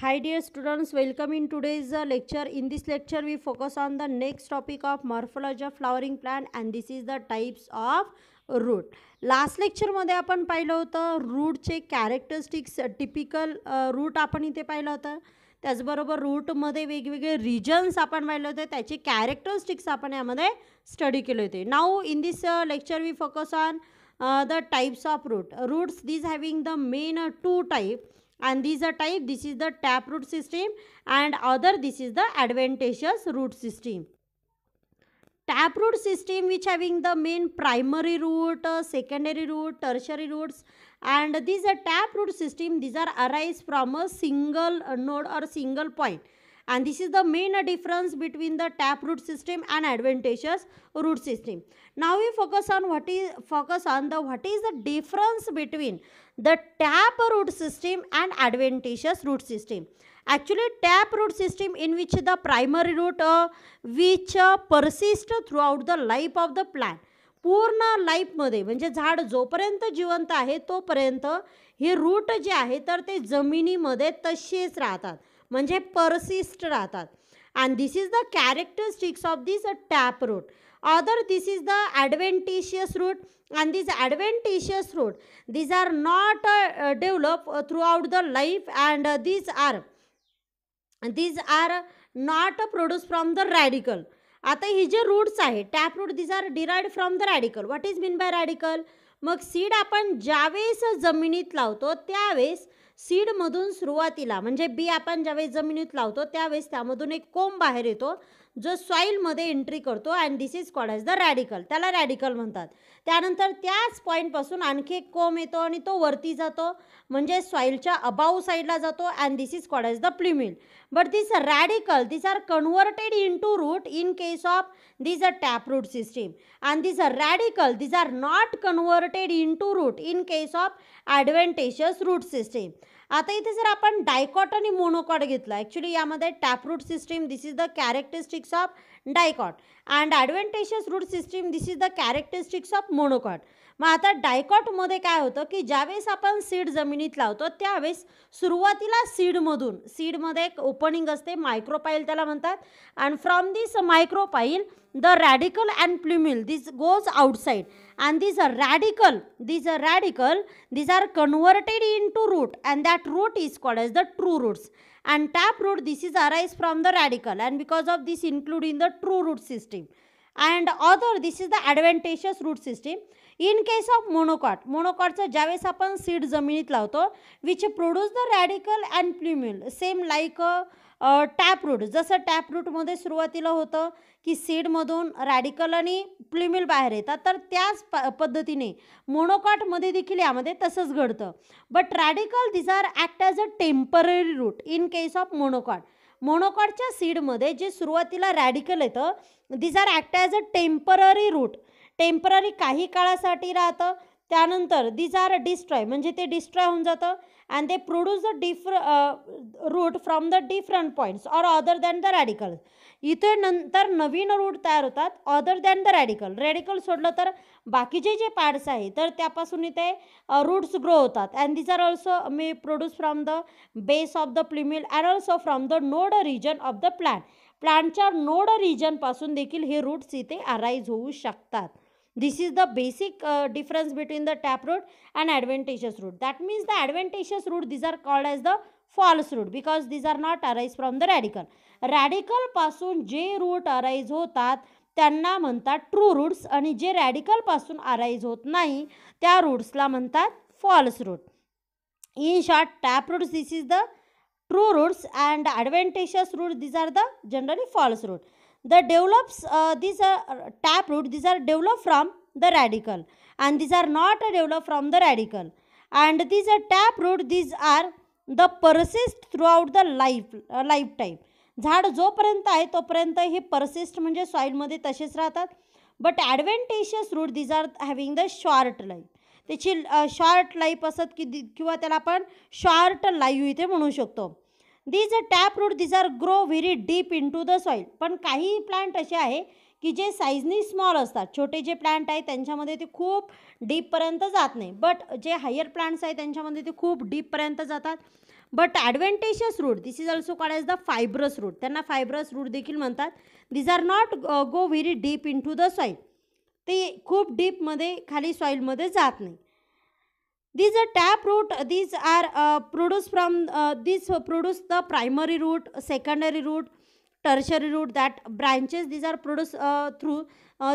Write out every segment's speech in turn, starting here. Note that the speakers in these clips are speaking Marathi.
Hi students welcome in in today's lecture in this lecture we focus on the next topic of morphology of flowering plant and this is the types of root last लेक्चरमध्ये आपण पाहिलं होतं रूटचे कॅरेक्टरिस्टिक्स टिपिकल रूट आपण इथे पाहिलं होतं त्याचबरोबर रूटमध्ये वेगवेगळे रिजन्स आपण पाहिलं होते त्याचे कॅरेक्टरिस्टिक्स आपण यामध्ये स्टडी केले होते now in this lecture we focus on the types of root roots these having the main two type and these are type this is the taproot system and other this is the adventitious root system taproot system which having the main primary root uh, secondary root tertiary roots and these are taproot system these are arise from a single uh, node or single point and this is the main uh, difference between the taproot system and adventitious root system now we focus on what is focus on the what is the difference between the tap root system and adventitious root system actually tap root system in which the primary root which persist throughout the life of the plant पूर्ण लाईफमध्ये म्हणजे झाड जोपर्यंत जिवंत आहे तोपर्यंत हे रूट जे आहे तर ते जमिनीमध्ये तसेच राहतात म्हणजे परसिस्ट राहतात and this is the characteristics of this a tap root Other, this is the adventitious root and this adventitious root these are not develop through throughout the life and uh, these are these are not produce from the radical. आता ही जे रूट्स आहे tap root these are derived from the radical what is mean by radical मग सीड आपण ज्यावेळेस जमिनीत लावतो त्यावेळेस सीडमधून सुरुवातीला म्हणजे बी आपण ज्यावेळेस जमिनीत लावतो त्यावेळेस त्यामधून एक कोंब बाहेर येतो जो सॉईलमध्ये एंट्री करतो and this is called as the radical त्याला रॅडिकल म्हणतात त्यानंतर त्याच पॉईंटपासून आणखी एक कोम येतो आणि तो वरती जातो म्हणजे सॉईलच्या अबाऊ साईडला जातो and this is called as the plumule but this radical this are converted into root in case of this a tap root system and this are radical this are not converted into root in case of adventitious root system आता इथे जर आपण डायकॉट आणि मोनोकॉट घेतला ॲक्च्युली यामध्ये tap root system this is the characteristics of dicot and ॲडव्हेंटेशियस root system this is the characteristics of monocot मग आता डायकॉटमध्ये काय होतं की ज्यावेळेस आपण सीड जमिनीत लावतो त्यावेळेस सुरुवातीला सीडमधून सीडमध्ये एक ओपनिंग असते मायक्रोपाईल त्याला म्हणतात and from this micropyle the radical and plumule this goes outside and these a radical these a radical these are converted into root and that root is called as the true roots and tap root this is arise from the radical and because of this in the true root system and other this is the adventitious root system in case of monocot मोनोकॉटचं ज्यावेळेस आपण सीड जमिनीत लावतो which produce the radical and plumule same like a tap root जसं रूटमध्ये सुरुवातीला होतं की सीडमधून रॅडिकल आणि प्लिमिल बाहेर येतात तर त्याच प पद्धतीने मोनोकॉटमध्ये देखील यामध्ये तसंच घडतं but radical these are act as a temporary root in case of monocot मोनोकॉटच्या सीडमध्ये जे सुरुवातीला रॅडिकल येतं these are act as a temporary root temporary काही काळासाठी राहतं त्यानंतर दीज आर डिस्ट्रॉय म्हणजे ते डिस्ट्रॉय होऊन जातं and they produce the differ root from the different points or other than the radical इथे नंतर नवीन रूट तयार होतात other than the radical radical सोडलं तर बाकीचे जे पार्ट्स आहे तर त्यापासून इथे रूट्स uh, ग्रो होतात and these are also may produce from the base of the plumule and also from the node region of the plant प्लांटच्या नोड रिजनपासून देखील हे रूट्स इथे अराईज होऊ शकतात This is the basic uh, difference between the tap root and adventitious root. That means the adventitious root, these are called as the false root because these are not arise from the radical. Radical पासून जे root arise होतात त्यांना म्हणतात ट्रू रूट्स आणि जे रॅडिकल पासून अराईज होत नाही त्या रूट्सला म्हणतात false root in short tap roots, this is the true roots and adventitious root these are the generally false root the develops uh, these are these uh, these are developed from the radical and these are not from from the radical and these are root these are the persist throughout the life life time झाड जोपर्यंत आहे तोपर्यंत हे परसिस्ट म्हणजे सॉईलमध्ये तसेच राहतात but adventitious root these are having the short life त्याची शॉर्ट uh, लाईफ असत की किंवा त्याला आपण शॉर्ट लाईव्ह इथे म्हणू शकतो these tap root these are grow very deep into the soil पण काही प्लांट असे आहे की जे साईजनी स्मॉल असतात छोटे जे प्लांट आहे त्यांच्यामध्ये ते खूप डीपपर्यंत जात नाही बट जे हायर प्लांट्स आहे त्यांच्यामध्ये ते खूप डीपपर्यंत जातात but adventitious root this is also call as the fibrous root त्यांना फायब्रस रूट देखील म्हणतात these are not go very deep into the soil ते खूप डीपमध्ये खाली सॉईलमध्ये जात नाही these a tap root these are produce from these produce the primary root secondary root tertiary root that branches these are produce through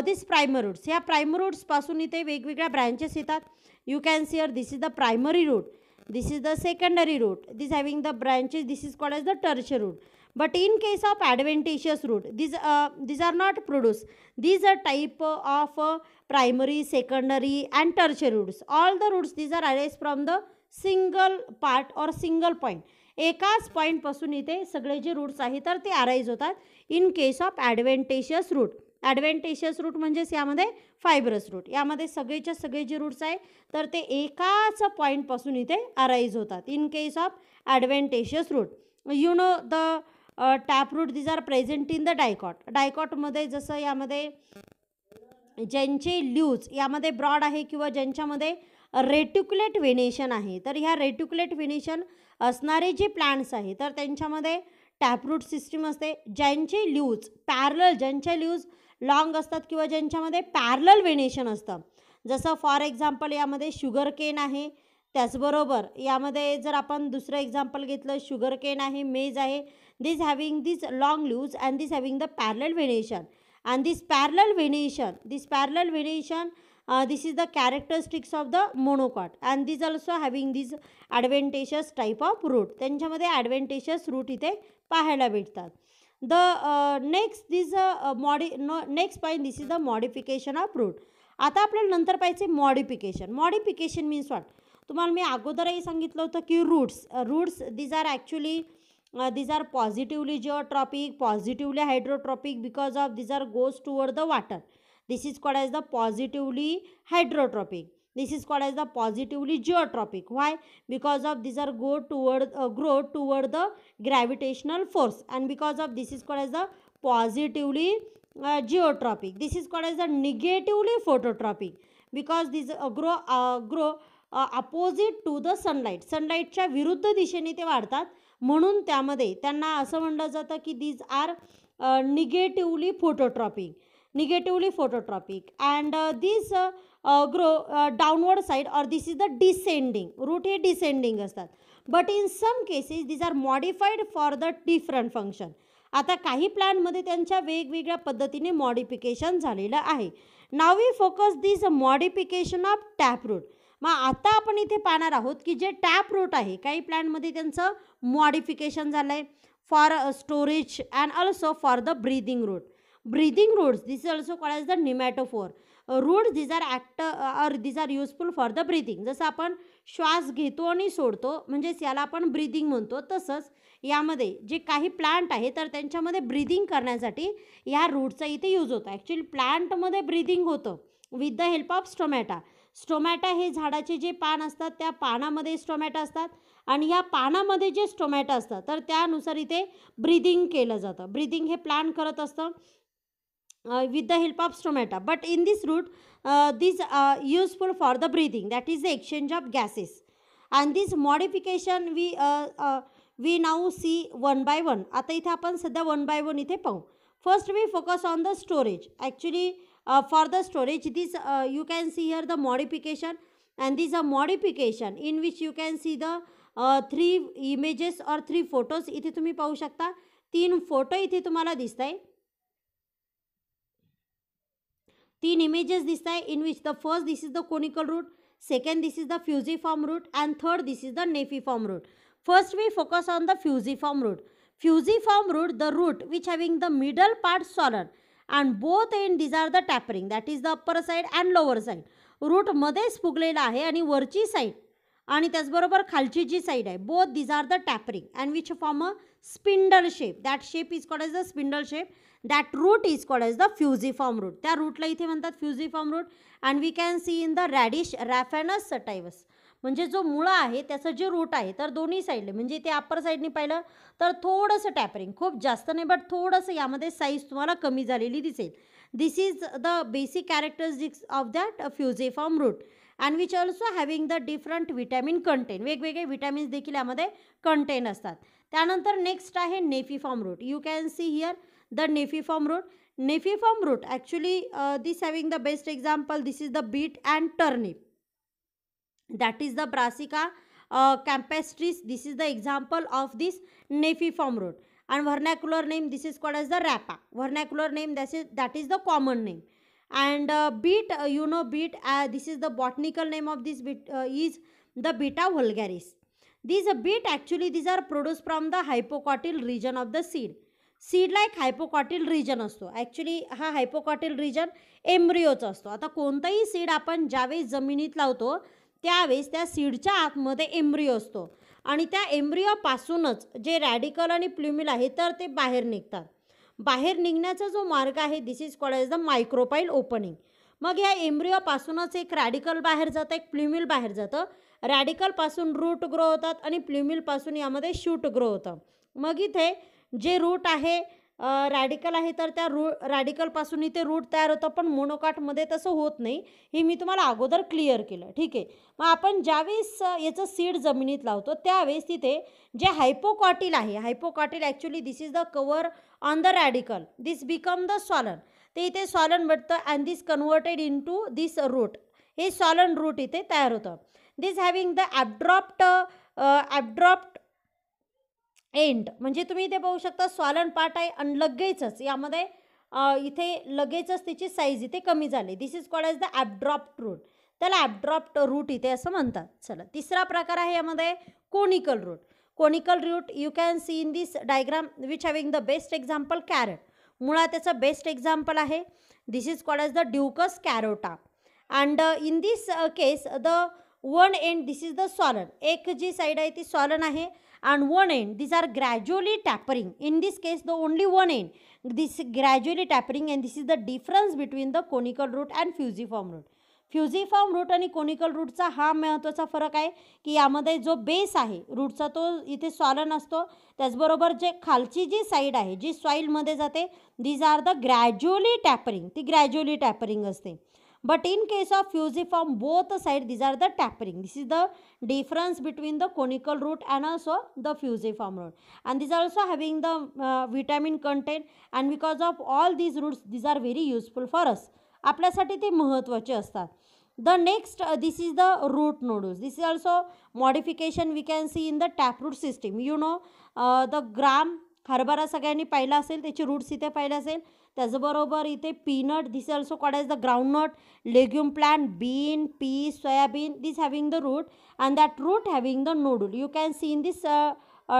these primary roots ह्या प्रायमरी रूट्सपासून इथे वेगवेगळ्या ब्रँचेस येतात you can see here this is the primary root this is the secondary root these having the branches this is called as the tertiary root but in case of adventitious root these these are not produce these a type of primary secondary and secondary roots all the roots these are arise from the single part or single point एकाच पॉईंटपासून इथे सगळे जे रूट्स आहेत तर ते अराईज होतात in case of adventitious root adventitious root म्हणजेच यामध्ये फायबरस रूट यामध्ये सगळेच्या सगळे जे रूट्स आहे तर ते एकाच पॉईंटपासून इथे अराईज होतात in case of adventitious root you know the taproot these are present in the dicot डायकॉटमध्ये जसं यामध्ये ज्यांचे ल्यूज यामध्ये ब्रॉड आहे किंवा ज्यांच्यामध्ये रेट्युक्युलेट व्हेनेशन आहे तर ह्या रेट्युक्युलेट व्हेनेशन असणारे जे प्लांट्स आहे तर त्यांच्यामध्ये टॅपरूट सिस्टीम असते ज्यांचे ल्यूज पॅरल ज्यांचे ल्यूज लॉंग असतात किंवा ज्यांच्यामध्ये पॅरल व्हेनेशन असतं जसं फॉर एक्झाम्पल यामध्ये शुगर केन आहे त्याचबरोबर यामध्ये जर आपण दुसरं एक्झाम्पल घेतलं शुगर केन आहे मेज आहे this having this long loose and this having the parallel venation and this parallel venation this parallel venation this is the characteristics of the monocot and this also having this advantageous type of root त्यांच्यामध्ये ॲडव्हेंटेजस रूट इथे पाहायला भेटतात द नेक्स्ट दिस मॉडि next point this is the modification of root आता आपल्याला नंतर पाहिजे मॉडिफिकेशन मॉडिफिकेशन मीन्स वॉट तुम्हाला मी अगोदरही सांगितलं होतं की roots roots these are actually these are positively geotropic positively hydrotropic because of these are goes toward the water this is called as the positively hydrotropic this is called as the positively geotropic why because of this are go toward grow toward the gravitational force and because of this is called as the positively geotropic this is called as the negatively phototropic because this grow grow opposite to the sunlight सनलाईटच्या विरुद्ध दिशेने ते वाढतात म्हणून त्यामध्ये त्यांना असं म्हणलं जातं की these are negatively phototropic negatively phototropic and these grow downward side or this is the descending root हे डिसेंडिंग असतात but in some cases these are modified for the different function आता काही प्लॅनमध्ये त्यांच्या वेगवेगळ्या पद्धतीने मॉडिफिकेशन झालेलं आहे नाव we focus this modification of root मग आता आपण इथे पाहणार आहोत की जे टॅप रूट आहे काही प्लॅनमध्ये त्यांचं मॉडिफिकेशन झालं आहे for storage and also for the breathing root breathing roots this is also call as the pneumatophore roots these are act or these are useful for the breathing जसं आपण श्वास घेतो आणि सोडतो म्हणजेच याला आपण ब्रीदिंग म्हणतो तसंच यामध्ये जे काही प्लांट आहे तर त्यांच्यामध्ये ब्रीदिंग करण्यासाठी या रूटचा इथे यूज होतो ॲक्च्युली प्लांटमध्ये ब्रीदिंग होतं with the help of stomata stomata हे झाडाचे जे पान असतात त्या पानामध्ये स्टोमॅटा असतात आणि या पानामध्ये जे स्टोमॅटो असतात तर त्यानुसार इथे ब्रिदिंग केलं जातं ब्रिदिंग हे प्लान करत असतं with the help of stomata but in this root this useful for the breathing that is the exchange of gases and this modification we we now see one by one आता इथे आपण सध्या वन बाय वन इथे पाहू first we focus on the storage actually for the storage this you can see here the modification and these are modification in which you can see the three images और थ्री फोटोज इथे तुम्ही पाहू शकता तीन फोटो इथे तुम्हाला दिसत आहे तीन इमेजेस दिसत आहे in which the first this is the conical root second this is the fusiform root and third this is the napiform root first we focus on the fusiform root fusiform root the root which having the middle part swollen and both end these are the tapering that is the upper side and lower side रूटमध्येच फुगलेला आहे आणि वरची साईड आणि त्याचबरोबर खालची जी साईड आहे both these are the tapering and which form a spindle shape that shape is called as the spindle shape that root is called as the form root त्या रूटला इथे म्हणतात form root and we can see in the radish Raphanus sativus म्हणजे जो मुळा आहे त्याचं जे रूट आहे तर दोन्ही साईडले म्हणजे ते अप्पर साईडने पाहिलं तर थोडंसं टॅपरिंग खूप जास्त नाही बट थोडंसं यामध्ये साईज तुम्हाला कमी झालेली दिसेल this is the basic characteristics of that form root and which also having the different vitamin content वेगवेगळे विटॅमिन्स देखील यामध्ये कंटेन असतात त्यानंतर नेक्स्ट आहे napiform root you can see here the napiform root napiform root actually this having the best example this is the beet and turnip that is the Brassica campestris this is the example of this napiform road and vernacular name this is call as the rapa vernacular name this is that is the common name and beet you know beet this is the botanical name of this beet is the Beta vulgaris vulgaris these a beet actually these are produce from the hypocotyl region of the seed seed like hypocotyl region असतो ॲक्च्युली हा हायपोकॉटिल रिजन एम्ब्रिओचा असतो आता कोणताही सीड आपण ज्यावेळी जमिनीत लावतो त्यावेळेस त्या सीडच्या आतमध्ये एम्ब्रिओ असतो आणि त्या एम्ब्रिओपासूनच जे रॅडिकल आणि प्ल्युमिल आहे तर ते बाहेर निघतात बाहेर निघण्याचा जो मार्ग आहे this is called as the micropyle opening मग या एम्ब्रिओपासूनच एक रॅडिकल बाहेर जातं एक प्ल्युमिल बाहेर जातं रॅडिकलपासून रूट ग्रो होतात आणि प्ल्युमिलपासून यामध्ये शूट ग्रो होतं मग इथे जे रूट आहे रॅडिकल आहे तर त्या रू रॅडिकलपासून इथे रूट तयार होतं पण मोनोकाटमध्ये तसं होत नाही हे मी तुम्हाला अगोदर क्लिअर केलं ठीक आहे मग आपण ज्यावेळेस याचं सीड जमिनीत लावतो त्यावेळेस तिथे जे हायपोकॉटिल आहे hypocotyl actually this is the cover on the radicle this become the swollen ते इथे सॉलन भेटतं and this converted into this root हे सॉलन रूट इथे तयार होतं this having the abrupt abrupt end म्हणजे तुम्ही इथे पाहू शकता स्वालन पार्ट आहे आणि लगेचच यामध्ये इथे लगेचच तिची साईज इथे कमी झाली this is called as the abrupt root त्याला ॲपड्रॉप्ट रूट इथे असं म्हणतात चला तिसरा प्रकार आहे यामध्ये conical root conical root you can see in this diagram which having the best example carrot मुळात त्याचं बेस्ट एक्झाम्पल आहे this is called as the Daucus carota and in this case the one end this is the swollen एक जी साईड आहे ती सॉलन आहे and one end. These are gradually tapering. In this case, the only one end. This gradually tapering and this is the difference between the conical root and fusiform root. Fusiform root आणि कोनिकल रूटचा हा महत्त्वाचा फरक आहे की यामध्ये जो बेस आहे रूटचा तो इथे सॉलन असतो त्याचबरोबर जे खालची जी साईड आहे जी सॉईलमध्ये जाते these are the gradually tapering ती ग्रॅज्युअली टॅपरिंग असते but in case of fusiform form both side these are the tapering this is the difference between the conical root and also the form root and these also having the vitamin content and because of all these roots these are very useful for us आपल्यासाठी ते महत्त्वाचे असतात the next this is the root nodules this is also modification we can see in the tap root system you know the gram हरभरा सगळ्यांनी पाहिला असेल त्याचे रूट्स इथे पाहिले असेल त्याचबरोबर इथे peanut this also called as the groundnut legume plant bean peas soybean this having the root and that root having the nodule you can see in this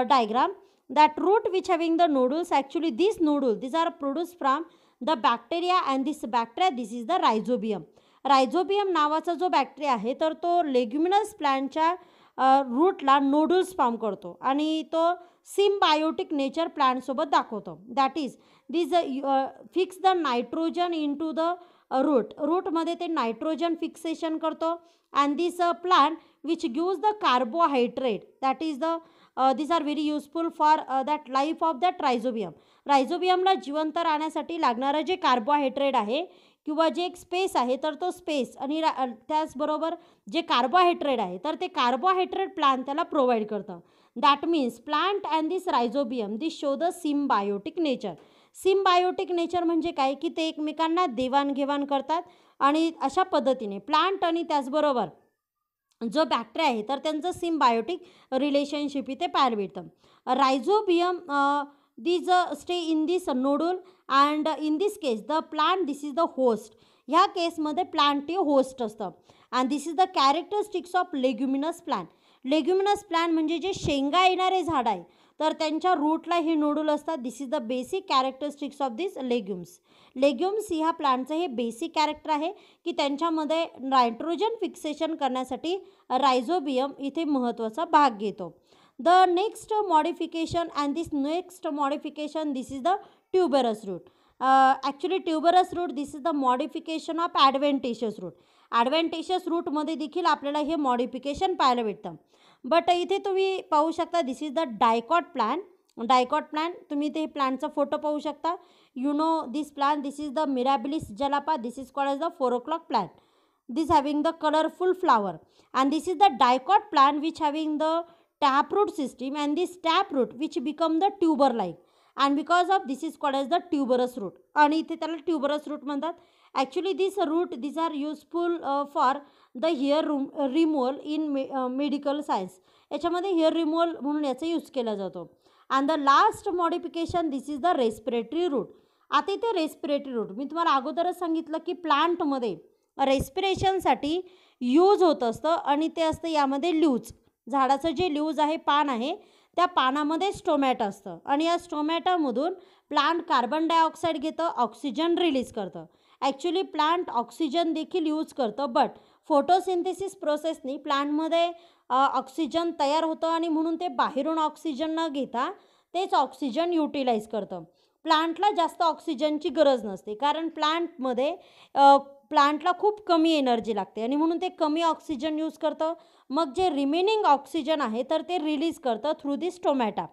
diagram that root which having the nodules actually this nodules this are produce from the bacteria and this bacteria this is the rhizobium rhizobium नावाचा जो बॅक्टेरिया आहे तर तो लेग्युमिनस प्लांटच्या रूटला नोडूल्स फॉर्म करतो आणि तो सिम्बायोटिक नेचर प्लांटसोबत दाखवतो that is these fix the nitrogen into the root रूटमध्ये रूटमध्ये ते नायट्रोजन फिक्सेशन करतो and this plant which gives the carbohydrate that is the this are very useful for that life of that rhizobium रायझोबियमला जिवंत राहण्यासाठी लागणारं जे कार्बोहायड्रेट आहे किंवा जे एक स्पेस आहे तर तो स्पेस आणि रा त्याचबरोबर जे कार्बोहायड्रेट आहे तर ते कार्बोहायड्रेट प्लांट त्याला प्रोव्हाइड करतं that means plant and this rhizobium this show the biotic nature symbiotic nature म्हणजे काय की ते एकमेकांना देवाणघेवाण करतात आणि अशा पद्धतीने प्लांट आणि त्याचबरोबर जो बॅक्टेरिया आहे तर त्यांचं सिम्बायोटिक रिलेशनशिप इथे पाहायला मिळतं rhizobium these stay in this nodule and in this case the plant this is the host ह्या केसमध्ये प्लांट हे होस्ट असतं and this is the characteristics of leguminous plant leguminous plant म्हणजे जे शेंगा येणारे झाड आहे तर त्यांच्या रूटला हे नूडल असतात this is the basic characteristics of this legumes legumes ह्या प्लांटचं हे बेसिक कॅरेक्टर आहे की त्यांच्यामध्ये नायट्रोजन फिक्सेशन करण्यासाठी रायझोबियम इथे महत्त्वाचा भाग घेतो the next modification and this next modification this is the tuberous root actually tuberous root this is the modification of adventitious root adventitious रूटमध्ये देखील आपल्याला हे मॉडिफिकेशन पाहायला भेटतं बट इथे तुम्ही पाहू शकता this is the dicot plant dicot plant तुम्ही ते प्लॅनचा फोटो पाहू शकता you know this plant this is the Mirabilis jalapa this is called as the four o'clock plant this having the colourful flower and this is the dicot plant which having the tap root system and this tap root which become the tuber like and because of this is called as the tuberous route आणि इथे त्याला ट्यूबरस रूट म्हणतात actually this root this are useful for the hair room removal in may medical science याच्यामध्ये हेअर रिमोल म्हणून याचा यूज केला जातो and the last modification this is the respiratory root आता इथे रेस्पिरेटरी रूट मी तुम्हाला अगोदरच सांगितलं की प्लांटमध्ये रेस्पिरेशनसाठी यूज होत असतं आणि ते असतं यामध्ये ल्यूज झाडाचं जे ल्यूज आहे पान आहे त्या पानामध्ये स्टोमॅट असतं आणि या स्टोमॅटामधून प्लांट कार्बन डायऑक्साईड घेतं ऑक्सिजन रिलीज करतं ॲक्च्युली प्लांट ऑक्सिजन देखील यूज करतं बट फोटोसिंथेसिस प्रोसेसनी प्लांटमध्ये ऑक्सिजन तयार होतं आणि म्हणून ते बाहेरून ऑक्सिजन न घेता तेच ऑक्सिजन युटिलाइज करतं प्लांटला जास्त ऑक्सिजनची गरज नसते कारण प्लांटमध्ये प्लांटला खूप कमी एनर्जी लागते आणि म्हणून ते कमी ऑक्सिजन यूज करतं मग जे रिमेनिंग ऑक्सिजन आहे तर ते रिलीज करतं through this stomata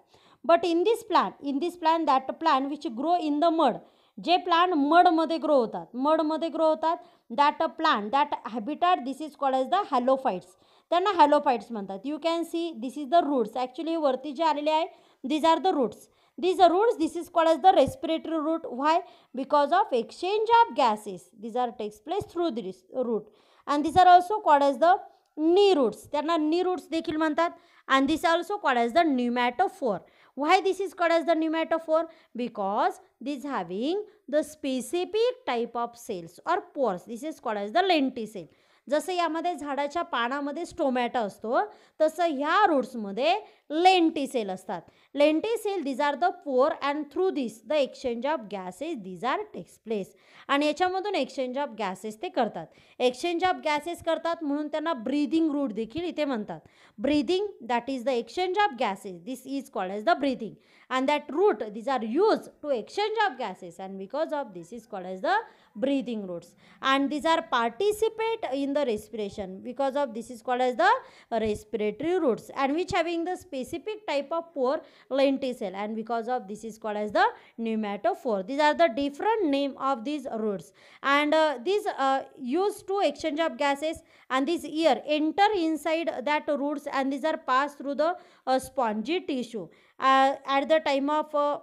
but in this plant in this plant that plant which grow in the mud जे प्लांट मडमध्ये ग्रो होतात मडमध्ये ग्रो होतात that a plant that habitat this is called as the halophytes त्यांना हॅलोफाईट्स म्हणतात you can see this is the roots actually वरती जे आलेले आहे these are the roots these are roots this is called as the respiratory root why because of exchange of gases these are takes place through this root and these are also called as the knee roots त्यांना नी रूट्स देखील म्हणतात and this are also called as the pneumatophore Why this is called as the nematophore? Because this having the specific type of cells or pores. This is called as the lenticel. जसं यामध्ये झाडाच्या पानामध्ये स्टोमॅटो असतो तसं ह्या रूट्समध्ये लेंटी सेल असतात lenticel these are the pore and through this the exchange of gases these are takes place आणि याच्यामधून एक्सचेंज ऑफ गॅसेस ते करतात एक्सचेंज ऑफ गॅसेस करतात म्हणून त्यांना ब्रीदिंग रूट देखील इथे म्हणतात breathing that is the exchange of gases this is called as the breathing and that root these are use to exchange of gases and because of this is called as the breathing roots and these are participate in the respiration because of this is called as the respiratory roots and which having the specific type of pore lenticel and because of this is called as the pneumatophore. These are the different name of these roots and uh, these uh, used to exchange of gases and this ear enter inside that roots and these are passed through the uh, spongy tissue uh, at the time of uh,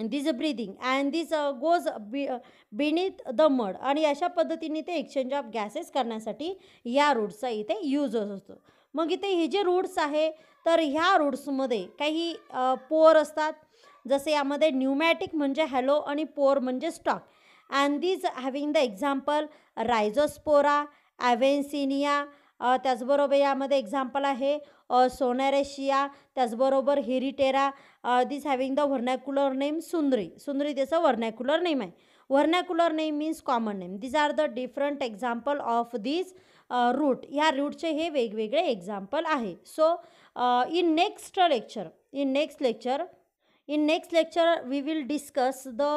this breathing and this uh, goes beneath the mud आणि अशा पद्धतीने ते एक्सचेंज ऑफ गॅसेस करण्यासाठी या रूट्सचा इथे यूज होत असतो मग इथे हे जे रूट्स आहे तर ह्या रूट्समध्ये काही पोअर असतात जसे यामध्ये न्यूमॅटिक म्हणजे हॅलो आणि पोअर म्हणजे stock and these having the example Rhizophora Avicennia त्याचबरोबर यामध्ये एक्झाम्पल आहे सोनॅरेशिया त्याचबरोबर Heritiera this having the vernacular name sundari sundari त्याचं व्हर्नॅक्युलर नेम आहे vernacular name means common name these are the different example of these root ह्या रूटचे हे वेगवेगळे एक्झाम्पल आहे so in next lecture in next lecture in next lecture we will discuss the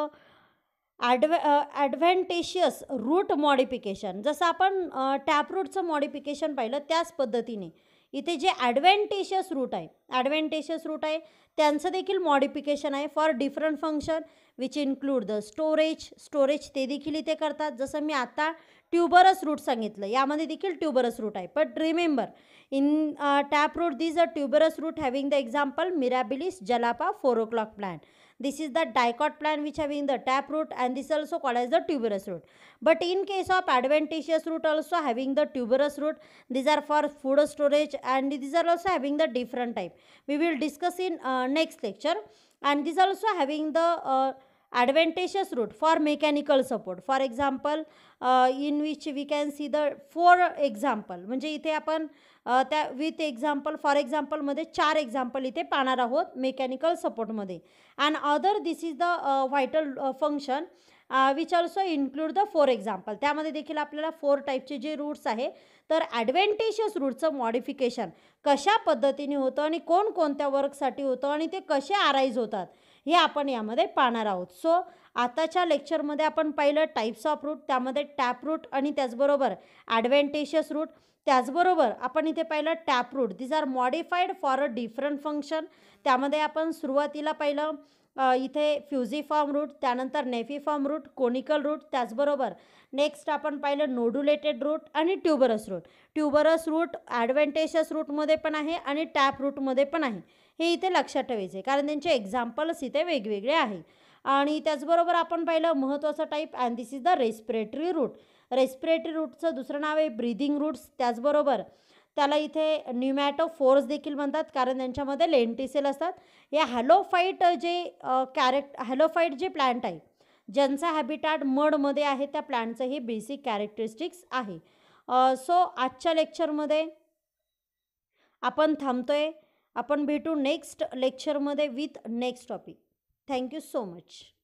ad adventitious root modification जसं आपण टॅप रूटचं मॉडिफिकेशन पाहिलं त्याच पद्धतीने इथे जे ॲडव्हॅन्टेशियस रूट आहे ॲडव्हॅन्टेशियस रूट आहे त्यांचं देखील मॉडिफिकेशन आहे for different function which include the storage storage ते देखील इथे करतात जसं मी आता ट्युबरस रूट सांगितलं यामध्ये देखील ट्युबरस रूट आहे but remember in tap root this a tuberous root having the example Mirabilis jalapa four o'clock plant this is the dicot plant which having the tap root and this also call as the tuberous root but in case of adventitious root also having the tuberous root these are for food storage and these are also having the different type we will discuss in next lecture and these also having the adventitious root for mechanical support for example in which we can see the four example म्हणजे इथे आपण त्या विथ एक्झाम्पल फॉर एक्झाम्पलमध्ये चार एक्झाम्पल इथे पाहणार आहोत मेकॅनिकल सपोर्टमध्ये and other this is the vital function which also include the four example त्यामध्ये देखील आपल्याला फोर टाईपचे जे रूट्स आहे तर ॲडव्हेंटेशियस रूटचं मॉडिफिकेशन कशा पद्धतीने होतं आणि कोणकोणत्या वर्कसाठी होतं आणि ते कसे आराईज होतात हे आपण यामध्ये पाहणार आहोत सो आताच्या लेक्चरमध्ये आपण पाहिलं टाईप्स ऑफ रूट त्यामध्ये टॅप रूट आणि त्याचबरोबर ॲडव्हेंटेशियस रूट त्याचबरोबर आपण इथे पाहिलं tap root these are modified for a different function त्यामध्ये आपण सुरुवातीला पाहिलं इथे फ्युझी फॉर्म रूट त्यानंतर napiform root conical root त्याचबरोबर नेक्स्ट आपण पाहिलं नोडुलेटेड रूट आणि ट्युबरस रूट ट्युबरस रूट ॲडव्हेंटेशस रूटमध्ये पण आहे आणि टॅप रूटमध्ये पण आहे हे इथे लक्षात ठेवायचे कारण त्यांचे एक्झाम्पल्स इथे वेगवेगळे आहे आणि त्याचबरोबर आपण पाहिलं महत्त्वाचा type and this is the respiratory root respiratory रूटचं दुसरं नाव आहे ब्रिदिंग रूट्स त्याचबरोबर त्याला इथे फोर्स देखील म्हणतात कारण त्यांच्यामध्ये लेंटिसेल असतात या हॅलोफाईट जे कॅरेक्ट हॅलोफाईट जे प्लांट आहे ज्यांचा हॅबिटाट मडमध्ये आहे त्या प्लांटचं हे बेसिक कॅरेक्टरिस्टिक्स आहे सो आजच्या लेक्चरमध्ये आपण थांबतोय आपण भेटू नेक्स्ट लेक्चरमध्ये with next topic thank you so much